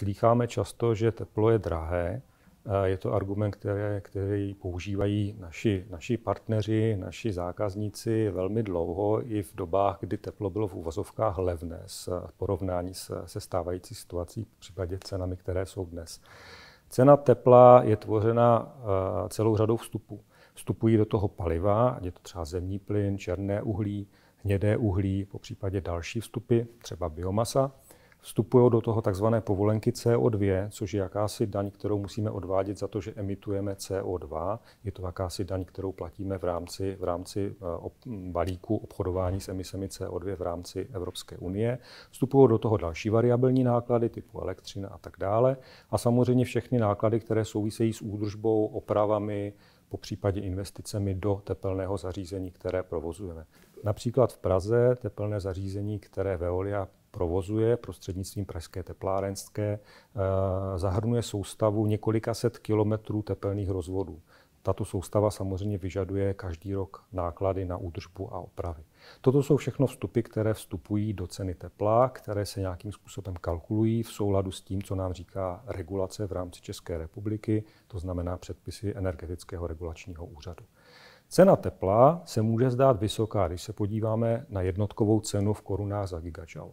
slýcháme často, že teplo je drahé. Eh, je to argument, který, který používají naši, naši partneři, naši zákazníci velmi dlouho, i v dobách, kdy teplo bylo v úvazovkách levné, s porovnání se, se stávající situací, v případě cenami, které jsou dnes. Cena tepla je tvořena eh, celou řadou vstupů. Vstupují do toho paliva, je to třeba zemní plyn, černé uhlí, hnědé uhlí, po případě další vstupy, třeba biomasa vstupují do toho tzv. povolenky CO2, což je jakási daň, kterou musíme odvádět za to, že emitujeme CO2. Je to jakási daň, kterou platíme v rámci, v rámci eh, balíku obchodování s emisemi CO2 v rámci Evropské unie. Vstupují do toho další variabilní náklady typu elektřina a tak dále. A samozřejmě všechny náklady, které souvisejí s údržbou, opravami, po případě investicemi do tepelného zařízení, které provozujeme. Například v Praze tepelné zařízení, které Veolia provozuje prostřednictvím Pražské teplárenské, eh, zahrnuje soustavu několika set kilometrů tepelných rozvodů. Tato soustava samozřejmě vyžaduje každý rok náklady na údržbu a opravy. Toto jsou všechno vstupy, které vstupují do ceny tepla, které se nějakým způsobem kalkulují v souladu s tím, co nám říká regulace v rámci České republiky, to znamená předpisy energetického regulačního úřadu. Cena tepla se může zdát vysoká, když se podíváme na jednotkovou cenu v korunách za gigajoule.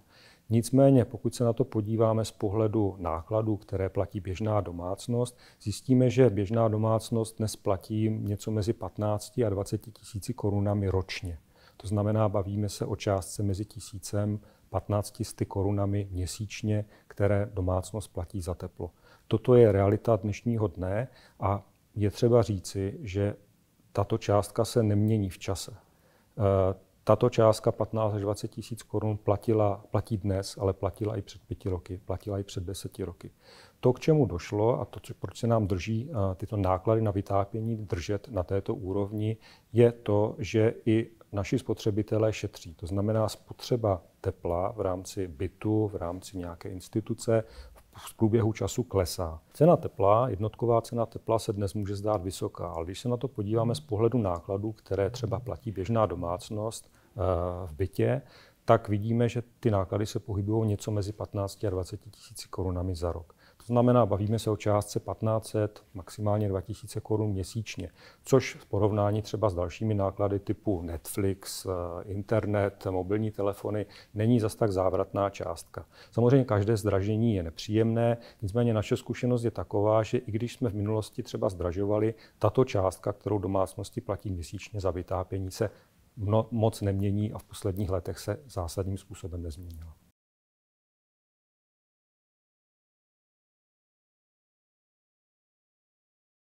Nicméně, pokud se na to podíváme z pohledu nákladů, které platí běžná domácnost, zjistíme, že běžná domácnost dnes platí něco mezi 15 a 20 tisíci korunami ročně. To znamená, bavíme se o částce mezi tisícem 15 korunami měsíčně, které domácnost platí za teplo. Toto je realita dnešního dne a je třeba říci, že tato částka se nemění v čase. Eh, tato částka 15 až 20 tisíc korun platila, platí dnes, ale platila i před pěti roky, platila i před deseti roky. To, k čemu došlo a to, proč se nám drží eh, tyto náklady na vytápění držet na této úrovni, je to, že i naši spotřebitelé šetří. To znamená, spotřeba tepla v rámci bytu, v rámci nějaké instituce, v průběhu času klesá. Cena tepla, jednotková cena tepla se dnes může zdát vysoká, ale když se na to podíváme z pohledu nákladů, které třeba platí běžná domácnost eh, v bytě, tak vidíme, že ty náklady se pohybují něco mezi 15 a 20 tisíci korunami za rok znamená, bavíme se o částce 1500, maximálně 2000 korun měsíčně, což v porovnání třeba s dalšími náklady typu Netflix, eh, internet, mobilní telefony není zas tak závratná částka. Samozřejmě každé zdražení je nepříjemné, nicméně naše zkušenost je taková, že i když jsme v minulosti třeba zdražovali, tato částka, kterou domácnosti platí měsíčně za vytápění, se mno, moc nemění a v posledních letech se zásadním způsobem nezměnila.